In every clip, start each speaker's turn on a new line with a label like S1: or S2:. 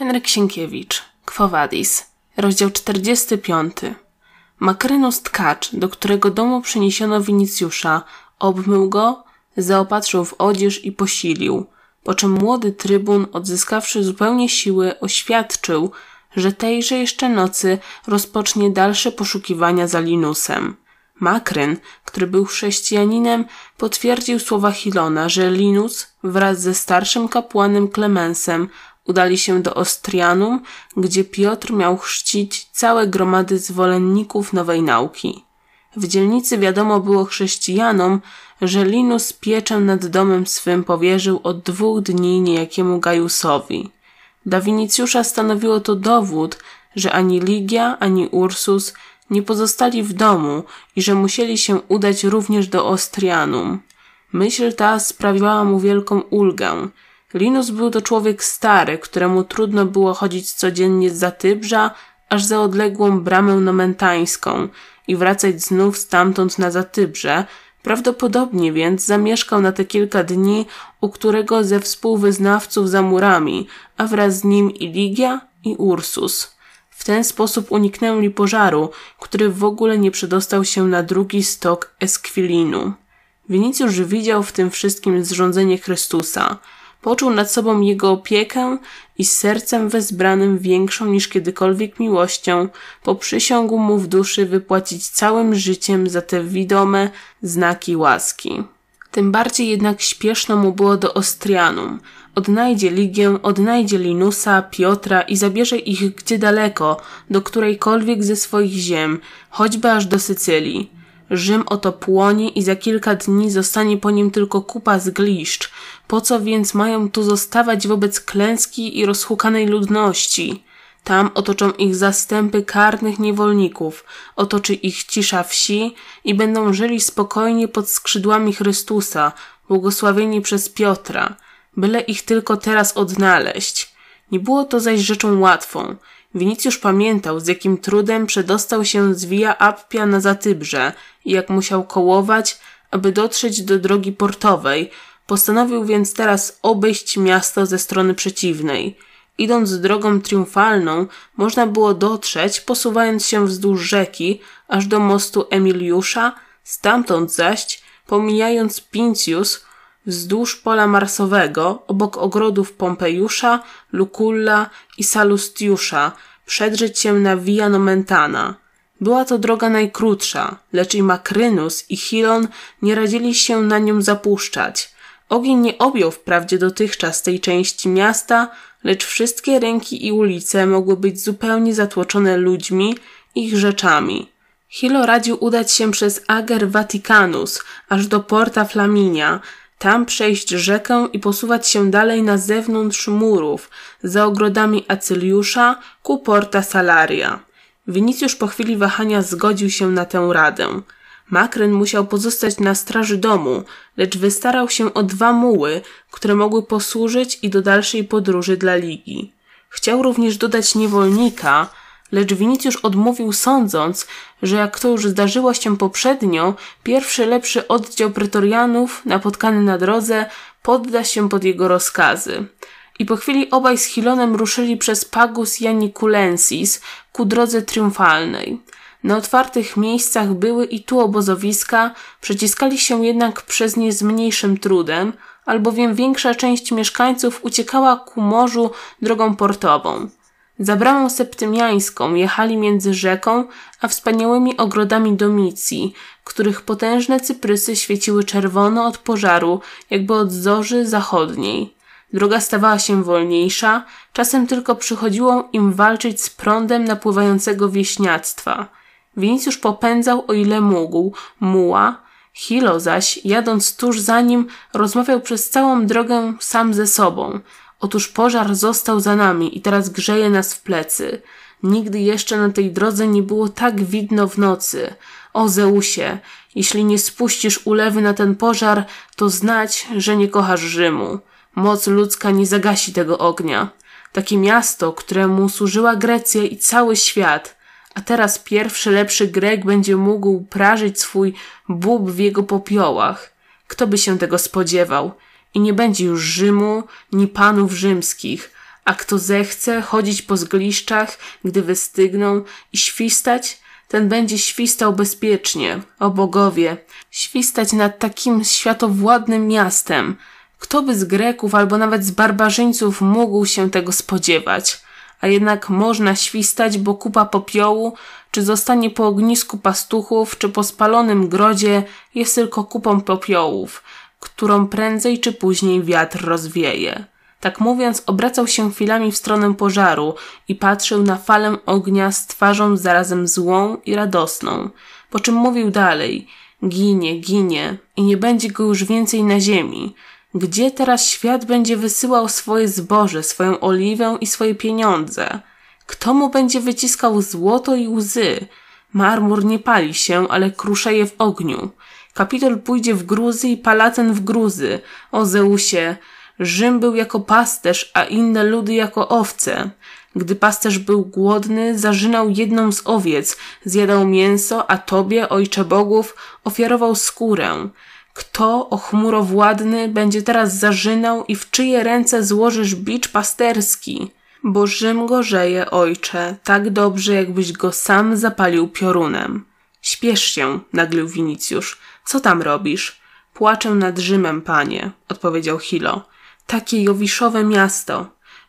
S1: Henryk Sienkiewicz, Kwowadis, rozdział 45. Makrynus tkacz, do którego domu przeniesiono Winicjusza, obmył go, zaopatrzył w odzież i posilił, po czym młody trybun, odzyskawszy zupełnie siły, oświadczył, że tejże jeszcze nocy rozpocznie dalsze poszukiwania za Linusem. Makryn, który był chrześcijaninem, potwierdził słowa Hilona, że Linus wraz ze starszym kapłanem Klemensem udali się do Ostrianum, gdzie Piotr miał chrzcić całe gromady zwolenników nowej nauki. W dzielnicy wiadomo było chrześcijanom, że Linus pieczę nad domem swym powierzył od dwóch dni niejakiemu Gajusowi. Dla Winicjusza stanowiło to dowód, że ani Ligia, ani Ursus nie pozostali w domu i że musieli się udać również do Ostrianum. Myśl ta sprawiała mu wielką ulgę – Linus był to człowiek stary, któremu trudno było chodzić codziennie z Zatybrza aż za odległą bramę nomentańską i wracać znów stamtąd na Zatybrze, Prawdopodobnie więc zamieszkał na te kilka dni u którego ze współwyznawców za murami, a wraz z nim i Ligia i Ursus. W ten sposób uniknęli pożaru, który w ogóle nie przedostał się na drugi stok Esquilinu. Winicjusz widział w tym wszystkim zrządzenie Chrystusa – Poczuł nad sobą jego opiekę i z sercem wezbranym większą niż kiedykolwiek miłością poprzysiągł mu w duszy wypłacić całym życiem za te widome znaki łaski. Tym bardziej jednak śpieszno mu było do Ostrianum. Odnajdzie Ligię, odnajdzie Linusa, Piotra i zabierze ich gdzie daleko, do którejkolwiek ze swoich ziem, choćby aż do Sycylii. Rzym oto płonie i za kilka dni zostanie po nim tylko kupa zgliszcz. Po co więc mają tu zostawać wobec klęski i rozhukanej ludności? Tam otoczą ich zastępy karnych niewolników, otoczy ich cisza wsi i będą żyli spokojnie pod skrzydłami Chrystusa, błogosławieni przez Piotra, byle ich tylko teraz odnaleźć. Nie było to zaś rzeczą łatwą. Winicjusz pamiętał, z jakim trudem przedostał się z Via Appia na Zatybrze i jak musiał kołować, aby dotrzeć do drogi portowej. Postanowił więc teraz obejść miasto ze strony przeciwnej. Idąc drogą triumfalną, można było dotrzeć, posuwając się wzdłuż rzeki, aż do mostu Emiliusza, stamtąd zaś, pomijając Pincius, wzdłuż pola marsowego, obok ogrodów Pompejusza, Luculla i Salustiusza, przedrzeć się na Via Nomentana. Była to droga najkrótsza, lecz i Makrynus i Chilon nie radzili się na nią zapuszczać. Ogień nie objął wprawdzie dotychczas tej części miasta, lecz wszystkie ręki i ulice mogły być zupełnie zatłoczone ludźmi, ich rzeczami. Hilo radził udać się przez Ager Vaticanus aż do Porta Flaminia, tam przejść rzekę i posuwać się dalej na zewnątrz murów, za ogrodami Acyliusza ku Porta Salaria. Winicjusz po chwili wahania zgodził się na tę radę. Makryn musiał pozostać na straży domu, lecz wystarał się o dwa muły, które mogły posłużyć i do dalszej podróży dla Ligi. Chciał również dodać niewolnika, Lecz Winicjusz odmówił sądząc, że jak to już zdarzyło się poprzednio, pierwszy lepszy oddział pretorianów, napotkany na drodze, podda się pod jego rozkazy. I po chwili obaj z Hilonem ruszyli przez Pagus Janiculensis ku drodze triumfalnej. Na otwartych miejscach były i tu obozowiska, przeciskali się jednak przez nie z mniejszym trudem, albowiem większa część mieszkańców uciekała ku morzu drogą portową. Za bramą septymiańską jechali między rzeką a wspaniałymi ogrodami domicji, których potężne cyprysy świeciły czerwono od pożaru, jakby od zorzy zachodniej. Droga stawała się wolniejsza, czasem tylko przychodziło im walczyć z prądem napływającego wieśniactwa. już popędzał o ile mógł, muła, Hilo zaś, jadąc tuż za nim, rozmawiał przez całą drogę sam ze sobą. Otóż pożar został za nami i teraz grzeje nas w plecy. Nigdy jeszcze na tej drodze nie było tak widno w nocy. O Zeusie, jeśli nie spuścisz ulewy na ten pożar, to znać, że nie kochasz Rzymu. Moc ludzka nie zagasi tego ognia. Takie miasto, któremu służyła Grecja i cały świat – a teraz pierwszy lepszy Grek będzie mógł prażyć swój bób w jego popiołach. Kto by się tego spodziewał? i nie będzie już Rzymu, ni panów rzymskich, a kto zechce chodzić po zgliszczach, gdy wystygną i świstać, ten będzie świstał bezpiecznie, o bogowie, świstać nad takim światowładnym miastem. Kto by z Greków albo nawet z barbarzyńców mógł się tego spodziewać? A jednak można świstać, bo kupa popiołu, czy zostanie po ognisku pastuchów, czy po spalonym grodzie, jest tylko kupą popiołów – którą prędzej czy później wiatr rozwieje. Tak mówiąc, obracał się chwilami w stronę pożaru i patrzył na falę ognia z twarzą zarazem złą i radosną, po czym mówił dalej: Ginie, ginie i nie będzie go już więcej na ziemi. Gdzie teraz świat będzie wysyłał swoje zboże, swoją oliwę i swoje pieniądze? Kto mu będzie wyciskał złoto i łzy? Marmur nie pali się, ale kruszeje w ogniu. Kapitol pójdzie w gruzy i Palacen w gruzy. O Zeusie! Rzym był jako pasterz, a inne ludy jako owce. Gdy pasterz był głodny, zażynał jedną z owiec, zjadał mięso, a tobie, ojcze bogów, ofiarował skórę. Kto, chmuro władny, będzie teraz zażynał i w czyje ręce złożysz bicz pasterski? Bo Rzym gorzeje, ojcze, tak dobrze, jakbyś go sam zapalił piorunem. Śpiesz się, naglił Winicjusz. Co tam robisz? Płaczę nad Rzymem, panie, odpowiedział Hilo. Takie jowiszowe miasto.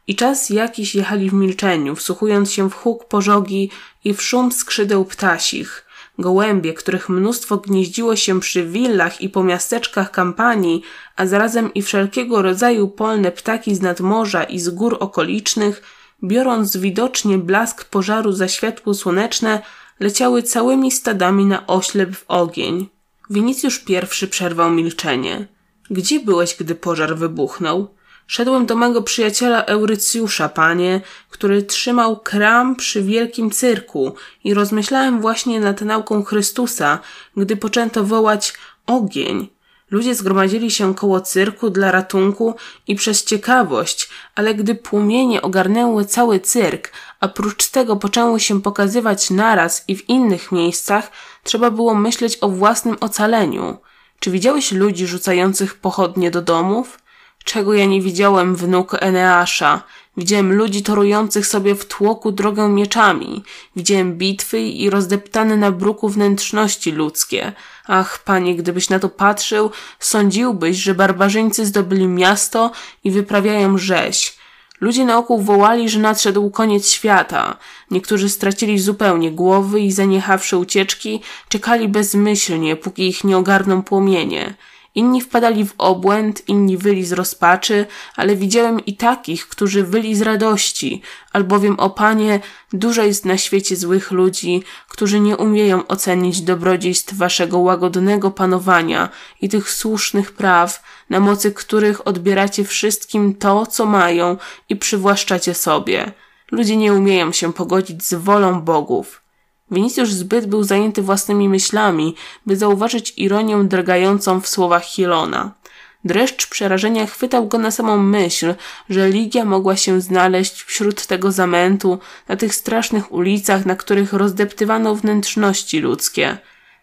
S1: I czas jakiś jechali w milczeniu, wsłuchując się w huk pożogi i w szum skrzydeł ptasich. Gołębie, których mnóstwo gnieździło się przy willach i po miasteczkach kampanii, a zarazem i wszelkiego rodzaju polne ptaki z nadmorza i z gór okolicznych, biorąc widocznie blask pożaru za światło słoneczne, leciały całymi stadami na oślep w ogień. Winicjusz I przerwał milczenie. Gdzie byłeś, gdy pożar wybuchnął? Szedłem do mego przyjaciela Eurycjusza, panie, który trzymał kram przy wielkim cyrku i rozmyślałem właśnie nad nauką Chrystusa, gdy poczęto wołać ogień. Ludzie zgromadzili się koło cyrku dla ratunku i przez ciekawość, ale gdy płomienie ogarnęły cały cyrk, a prócz tego poczęły się pokazywać naraz i w innych miejscach, trzeba było myśleć o własnym ocaleniu. Czy widziałeś ludzi rzucających pochodnie do domów? czego ja nie widziałem wnuk Eneasza. Widziałem ludzi torujących sobie w tłoku drogę mieczami. Widziałem bitwy i rozdeptane na bruku wnętrzności ludzkie. Ach, panie, gdybyś na to patrzył, sądziłbyś, że barbarzyńcy zdobyli miasto i wyprawiają rzeź. Ludzie naokół wołali, że nadszedł koniec świata. Niektórzy stracili zupełnie głowy i zaniechawszy ucieczki, czekali bezmyślnie, póki ich nie ogarną płomienie. Inni wpadali w obłęd, inni wyli z rozpaczy, ale widziałem i takich, którzy wyli z radości, albowiem o Panie dużo jest na świecie złych ludzi, którzy nie umieją ocenić dobrodziejstw Waszego łagodnego panowania i tych słusznych praw, na mocy których odbieracie wszystkim to, co mają i przywłaszczacie sobie. Ludzie nie umieją się pogodzić z wolą bogów. Winicjusz zbyt był zajęty własnymi myślami, by zauważyć ironię drgającą w słowach Hilona. Dreszcz przerażenia chwytał go na samą myśl, że Ligia mogła się znaleźć wśród tego zamętu, na tych strasznych ulicach, na których rozdeptywano wnętrzności ludzkie.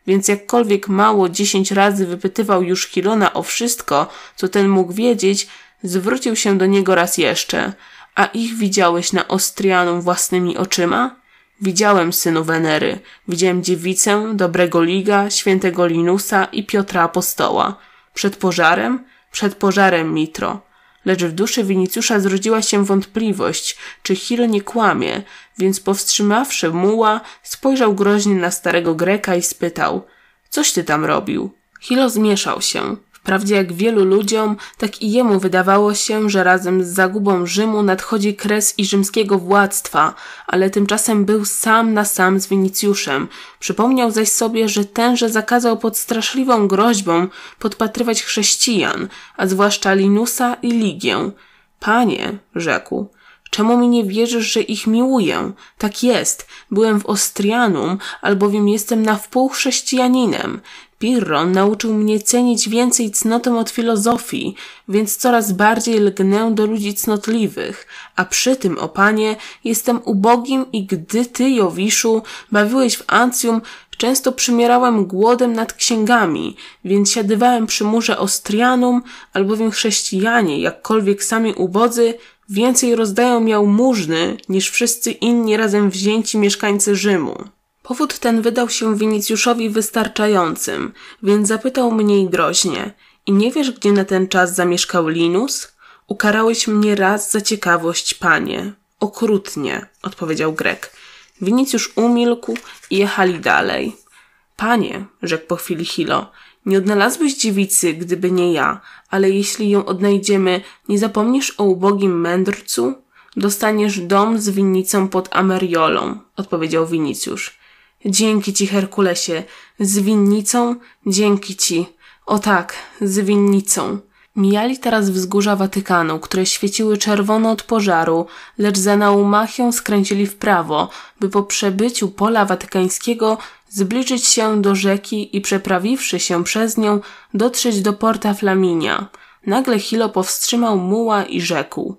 S1: Więc jakkolwiek mało dziesięć razy wypytywał już Hilona o wszystko, co ten mógł wiedzieć, zwrócił się do niego raz jeszcze. A ich widziałeś na Ostrianum własnymi oczyma? Widziałem synu Wenery, widziałem dziewicę, dobrego Liga, świętego Linusa i Piotra Apostoła. Przed pożarem? Przed pożarem, Mitro. Lecz w duszy Winicjusza zrodziła się wątpliwość, czy Hiro nie kłamie, więc powstrzymawszy muła, spojrzał groźnie na starego Greka i spytał – Coś ty tam robił? Hilo zmieszał się. Wprawdzie jak wielu ludziom, tak i jemu wydawało się, że razem z zagubą Rzymu nadchodzi kres i rzymskiego władztwa, ale tymczasem był sam na sam z Winicjuszem. Przypomniał zaś sobie, że tenże zakazał pod straszliwą groźbą podpatrywać chrześcijan, a zwłaszcza Linusa i Ligię. Panie, rzekł, Czemu mi nie wierzysz, że ich miłuję? Tak jest. Byłem w Ostrianum, albowiem jestem na wpół chrześcijaninem. Pirron nauczył mnie cenić więcej cnotą od filozofii, więc coraz bardziej lgnę do ludzi cnotliwych, a przy tym, o panie, jestem ubogim i gdy ty, Jowiszu, bawiłeś w ancjum, często przymierałem głodem nad księgami, więc siadywałem przy murze Ostrianum, albowiem chrześcijanie, jakkolwiek sami ubodzy, więcej rozdają miał mużny niż wszyscy inni razem wzięci mieszkańcy Rzymu. Powód ten wydał się Winicjuszowi wystarczającym, więc zapytał mnie i groźnie. I nie wiesz, gdzie na ten czas zamieszkał Linus? Ukarałeś mnie raz za ciekawość, panie. Okrutnie, odpowiedział Grek. Winicjusz umilkł i jechali dalej. Panie, rzekł po chwili Hilo, nie odnalazłbyś dziewicy, gdyby nie ja, ale jeśli ją odnajdziemy, nie zapomnisz o ubogim mędrcu? Dostaniesz dom z winnicą pod Ameriolą, odpowiedział Winicjusz. Dzięki ci, Herkulesie, z winnicą, dzięki ci. O tak, z winnicą. Mijali teraz wzgórza Watykanu, które świeciły czerwono od pożaru, lecz za Naumachią skręcili w prawo, by po przebyciu pola watykańskiego zbliżyć się do rzeki i przeprawiwszy się przez nią dotrzeć do porta Flaminia. Nagle Hilo powstrzymał muła i rzekł.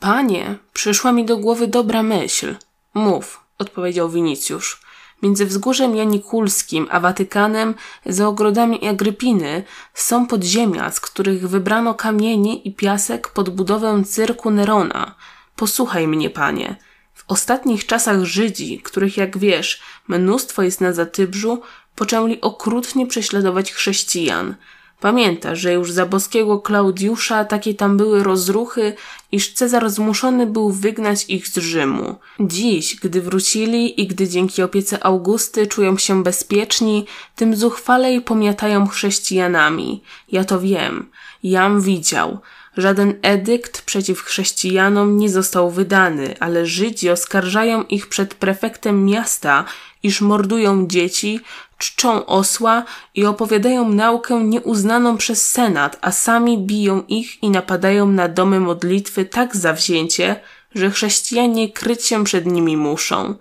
S1: Panie, przyszła mi do głowy dobra myśl. Mów, odpowiedział Winicjusz. Między wzgórzem Janikulskim a Watykanem, za ogrodami Agrypiny, są podziemia, z których wybrano kamienie i piasek pod budowę cyrku Nerona. Posłuchaj mnie, panie. W ostatnich czasach Żydzi, których jak wiesz, mnóstwo jest na Zatybrzu, poczęli okrutnie prześladować chrześcijan – Pamięta, że już za boskiego Klaudiusza takie tam były rozruchy, iż Cezar zmuszony był wygnać ich z Rzymu. Dziś, gdy wrócili i gdy dzięki opiece Augusty czują się bezpieczni, tym zuchwalej pomiatają chrześcijanami. Ja to wiem. Jam widział. Żaden edykt przeciw chrześcijanom nie został wydany, ale Żydzi oskarżają ich przed prefektem miasta, iż mordują dzieci, czczą osła i opowiadają naukę nieuznaną przez Senat, a sami biją ich i napadają na domy modlitwy tak zawzięcie, że chrześcijanie kryć się przed nimi muszą.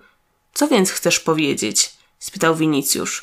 S1: Co więc chcesz powiedzieć? spytał Winicjusz.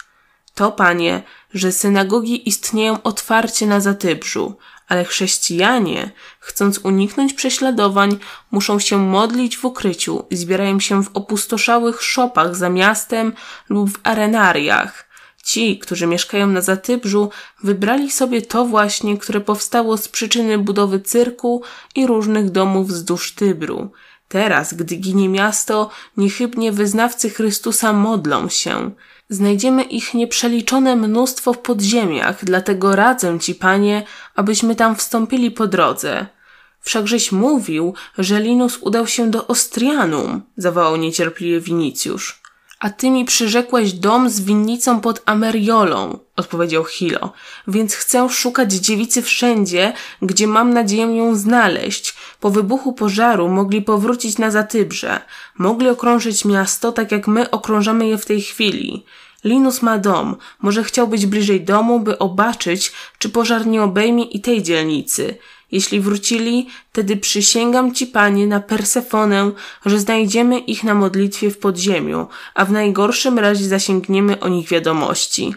S1: To, panie, że synagogi istnieją otwarcie na Zatybrzu, ale chrześcijanie, chcąc uniknąć prześladowań, muszą się modlić w ukryciu i zbierają się w opustoszałych szopach za miastem lub w arenariach. Ci, którzy mieszkają na Zatybrzu, wybrali sobie to właśnie, które powstało z przyczyny budowy cyrku i różnych domów wzdłuż Tybru. Teraz, gdy ginie miasto, niechybnie wyznawcy Chrystusa modlą się. Znajdziemy ich nieprzeliczone mnóstwo w podziemiach, dlatego radzę ci, panie, abyśmy tam wstąpili po drodze. Wszakżeś mówił, że Linus udał się do Ostrianum, zawołał niecierpliwie Winicjusz. A ty mi przyrzekłeś dom z winnicą pod Ameriolą, odpowiedział Hilo, więc chcę szukać dziewicy wszędzie, gdzie mam nadzieję ją znaleźć. Po wybuchu pożaru mogli powrócić na Zatybrze. Mogli okrążyć miasto tak jak my okrążamy je w tej chwili. Linus ma dom, może chciał być bliżej domu, by obaczyć, czy pożar nie obejmie i tej dzielnicy. Jeśli wrócili, tedy przysięgam ci, panie, na Persefonę, że znajdziemy ich na modlitwie w podziemiu, a w najgorszym razie zasięgniemy o nich wiadomości.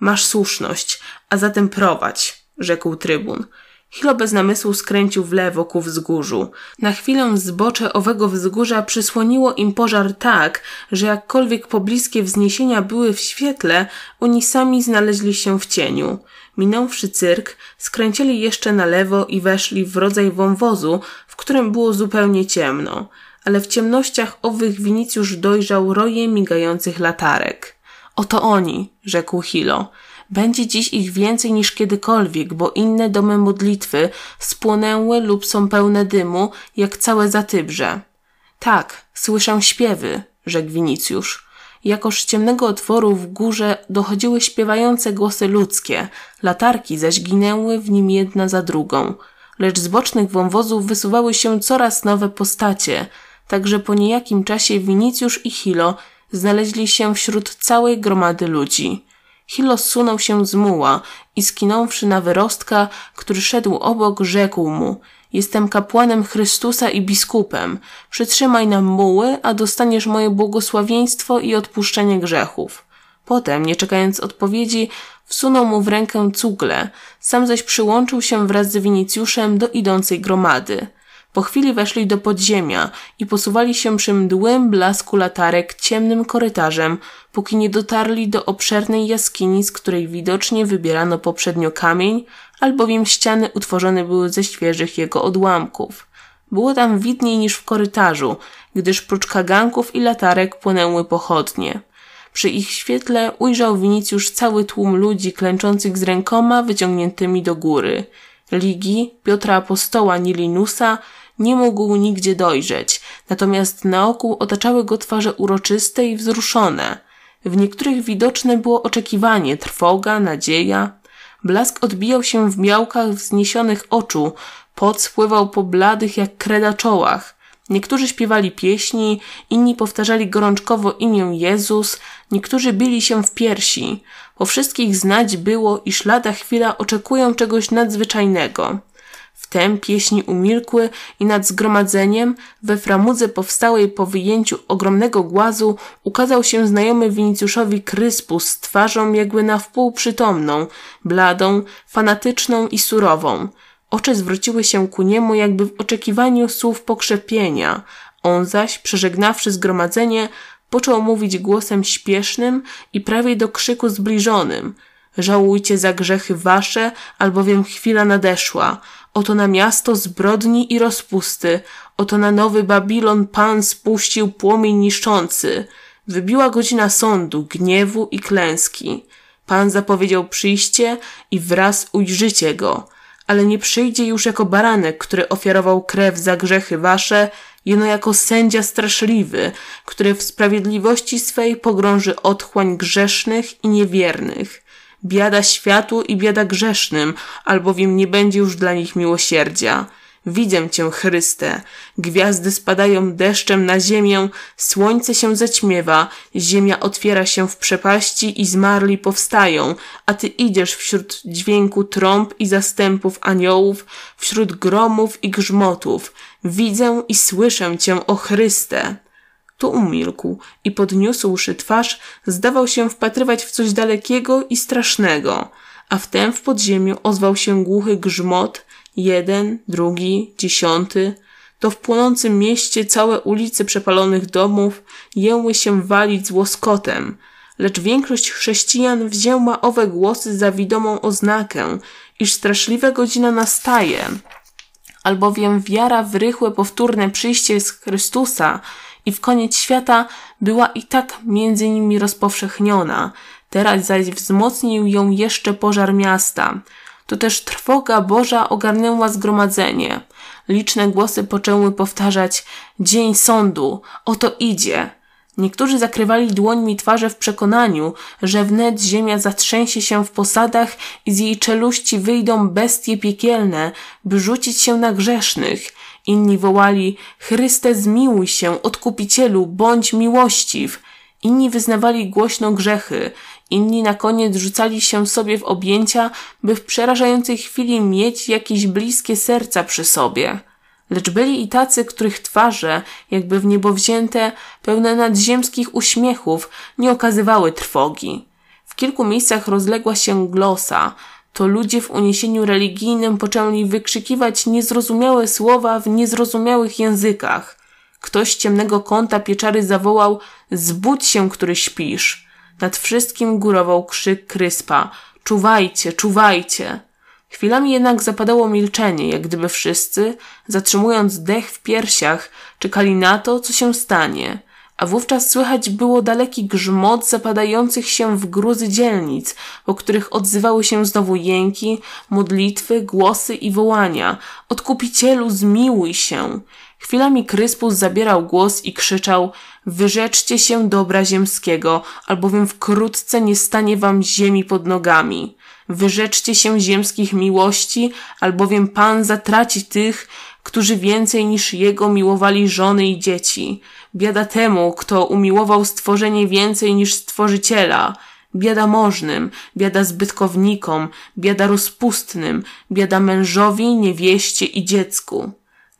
S1: Masz słuszność, a zatem prowadź, rzekł trybun. Hilo bez namysłu skręcił w lewo ku wzgórzu. Na chwilę zbocze owego wzgórza przysłoniło im pożar tak, że jakkolwiek pobliskie wzniesienia były w świetle, oni sami znaleźli się w cieniu. Minąwszy cyrk, skręcili jeszcze na lewo i weszli w rodzaj wąwozu, w którym było zupełnie ciemno. Ale w ciemnościach owych Winicjusz dojrzał roje migających latarek. Oto oni, rzekł Hilo. Będzie dziś ich więcej niż kiedykolwiek, bo inne domy modlitwy spłonęły lub są pełne dymu, jak całe zatybrze. Tak, słyszę śpiewy, rzekł Winicjusz. Jakoż z ciemnego otworu w górze dochodziły śpiewające głosy ludzkie, latarki zaś ginęły w nim jedna za drugą. Lecz z bocznych wąwozów wysuwały się coraz nowe postacie, tak że po niejakim czasie Winicjusz i Hilo znaleźli się wśród całej gromady ludzi. Hilo zsunął się z muła i skinąwszy na wyrostka, który szedł obok, rzekł mu Jestem kapłanem Chrystusa i biskupem. Przytrzymaj nam muły, a dostaniesz moje błogosławieństwo i odpuszczenie grzechów. Potem, nie czekając odpowiedzi, wsunął mu w rękę cugle, sam zaś przyłączył się wraz z Winicjuszem do idącej gromady. Po chwili weszli do podziemia i posuwali się przy mdłym blasku latarek ciemnym korytarzem, póki nie dotarli do obszernej jaskini, z której widocznie wybierano poprzednio kamień, albowiem ściany utworzone były ze świeżych jego odłamków. Było tam widniej niż w korytarzu, gdyż prócz kaganków i latarek płonęły pochodnie. Przy ich świetle ujrzał Winicjusz cały tłum ludzi klęczących z rękoma wyciągniętymi do góry. Ligi, Piotra Apostoła Nilinusa, nie mógł nigdzie dojrzeć, natomiast naokół otaczały go twarze uroczyste i wzruszone. W niektórych widoczne było oczekiwanie, trwoga, nadzieja. Blask odbijał się w miałkach wzniesionych oczu, pot spływał po bladych jak kreda czołach. Niektórzy śpiewali pieśni, inni powtarzali gorączkowo imię Jezus, niektórzy bili się w piersi. Po wszystkich znać było, iż lada chwila oczekują czegoś nadzwyczajnego. Wtem pieśni umilkły i nad zgromadzeniem, we framudze powstałej po wyjęciu ogromnego głazu, ukazał się znajomy Winicjuszowi Kryspus z twarzą jakby na wpół przytomną, bladą, fanatyczną i surową. Oczy zwróciły się ku niemu jakby w oczekiwaniu słów pokrzepienia. On zaś, przeżegnawszy zgromadzenie, począł mówić głosem śpiesznym i prawie do krzyku zbliżonym – Żałujcie za grzechy wasze, albowiem chwila nadeszła. Oto na miasto zbrodni i rozpusty. Oto na nowy Babilon Pan spuścił płomień niszczący. Wybiła godzina sądu, gniewu i klęski. Pan zapowiedział przyjście i wraz ujrzycie go. Ale nie przyjdzie już jako baranek, który ofiarował krew za grzechy wasze, jeno jako sędzia straszliwy, który w sprawiedliwości swej pogrąży otchłań grzesznych i niewiernych. Biada światu i biada grzesznym, albowiem nie będzie już dla nich miłosierdzia. Widzę Cię, Chryste. Gwiazdy spadają deszczem na ziemię, słońce się zaćmiewa, ziemia otwiera się w przepaści i zmarli powstają, a Ty idziesz wśród dźwięku trąb i zastępów aniołów, wśród gromów i grzmotów. Widzę i słyszę Cię, o Chryste. Tu umilkł i podniósłszy twarz, zdawał się wpatrywać w coś dalekiego i strasznego, a wtem w podziemiu ozwał się głuchy grzmot, jeden, drugi, dziesiąty. To w płonącym mieście całe ulice przepalonych domów jęły się walić z łoskotem, lecz większość chrześcijan wzięła owe głosy za widomą oznakę, iż straszliwa godzina nastaje, albowiem wiara w rychłe powtórne przyjście z Chrystusa i w koniec świata była i tak między nimi rozpowszechniona. Teraz zaś wzmocnił ją jeszcze pożar miasta. To też trwoga Boża ogarnęła zgromadzenie. Liczne głosy poczęły powtarzać Dzień sądu, oto idzie. Niektórzy zakrywali dłońmi twarze w przekonaniu, że wnet ziemia zatrzęsie się w posadach i z jej czeluści wyjdą bestie piekielne, by rzucić się na grzesznych – Inni wołali: Chryste, zmiłuj się, odkupicielu, bądź miłościw. Inni wyznawali głośno grzechy, inni na koniec rzucali się sobie w objęcia, by w przerażającej chwili mieć jakieś bliskie serca przy sobie. Lecz byli i tacy, których twarze, jakby w niebo wzięte, pełne nadziemskich uśmiechów, nie okazywały trwogi. W kilku miejscach rozległa się glosa, to ludzie w uniesieniu religijnym poczęli wykrzykiwać niezrozumiałe słowa w niezrozumiałych językach. Ktoś z ciemnego kąta pieczary zawołał Zbudź się, który śpisz. Nad wszystkim górował krzyk kryspa Czuwajcie, czuwajcie. Chwilami jednak zapadało milczenie, jak gdyby wszyscy, zatrzymując dech w piersiach, czekali na to, co się stanie – a wówczas słychać było daleki grzmot zapadających się w gruzy dzielnic, po których odzywały się znowu jęki, modlitwy, głosy i wołania. Odkupicielu, zmiłuj się! Chwilami Kryspus zabierał głos i krzyczał Wyrzeczcie się dobra ziemskiego, albowiem wkrótce nie stanie wam ziemi pod nogami. Wyrzeczcie się ziemskich miłości, albowiem Pan zatraci tych, którzy więcej niż jego miłowali żony i dzieci. Biada temu, kto umiłował stworzenie więcej niż stworzyciela. Biada możnym, biada zbytkownikom, biada rozpustnym, biada mężowi, niewieście i dziecku.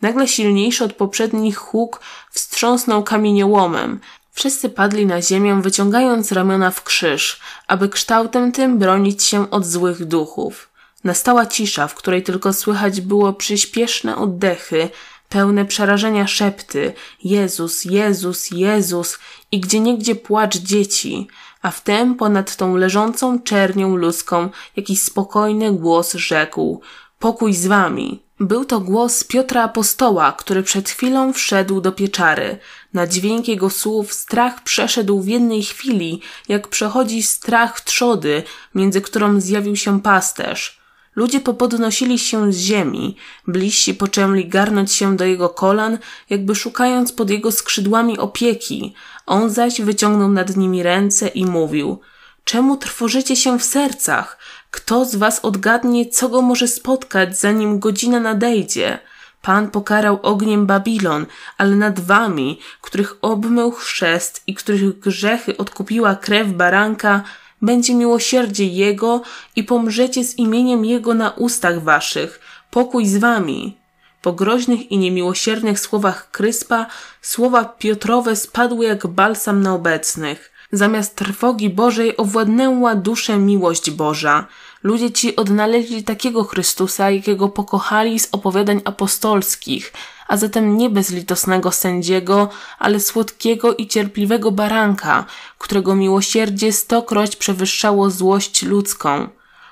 S1: Nagle silniejszy od poprzednich huk wstrząsnął kamieniołomem. Wszyscy padli na ziemię, wyciągając ramiona w krzyż, aby kształtem tym bronić się od złych duchów. Nastała cisza, w której tylko słychać było przyspieszne oddechy, pełne przerażenia szepty Jezus, Jezus, Jezus i gdzieniegdzie płacz dzieci, a wtem ponad tą leżącą czernią ludzką jakiś spokojny głos rzekł Pokój z wami. Był to głos Piotra Apostoła, który przed chwilą wszedł do pieczary. Na dźwięk jego słów strach przeszedł w jednej chwili, jak przechodzi strach trzody, między którą zjawił się pasterz. Ludzie popodnosili się z ziemi, bliżsi poczęli garnąć się do jego kolan, jakby szukając pod jego skrzydłami opieki. On zaś wyciągnął nad nimi ręce i mówił: Czemu trwożycie się w sercach? Kto z was odgadnie, co go może spotkać, zanim godzina nadejdzie? Pan pokarał ogniem Babilon, ale nad wami, których obmył chrzest i których grzechy odkupiła krew baranka, będzie miłosierdzie Jego i pomrzecie z imieniem Jego na ustach waszych. Pokój z wami. Po groźnych i niemiłosiernych słowach Kryspa, słowa Piotrowe spadły jak balsam na obecnych. Zamiast trwogi Bożej owładnęła duszę miłość Boża. Ludzie ci odnaleźli takiego Chrystusa, jakiego pokochali z opowiadań apostolskich, a zatem nie bezlitosnego sędziego, ale słodkiego i cierpliwego baranka, którego miłosierdzie stokroć przewyższało złość ludzką.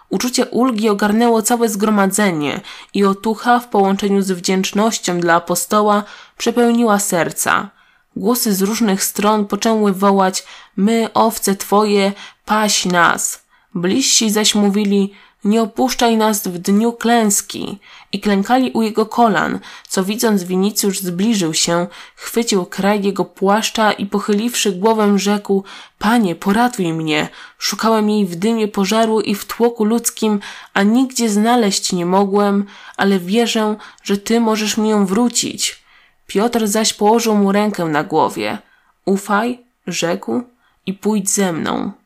S1: Uczucie ulgi ogarnęło całe zgromadzenie i otucha w połączeniu z wdzięcznością dla apostoła przepełniła serca. Głosy z różnych stron poczęły wołać: My, owce Twoje, paś nas! Bliżsi zaś mówili, nie opuszczaj nas w dniu klęski i klękali u jego kolan, co widząc Winicjusz zbliżył się, chwycił kraj jego płaszcza i pochyliwszy głowę rzekł, panie, poratuj mnie, szukałem jej w dymie pożaru i w tłoku ludzkim, a nigdzie znaleźć nie mogłem, ale wierzę, że ty możesz mi ją wrócić. Piotr zaś położył mu rękę na głowie. Ufaj, rzekł, i pójdź ze mną.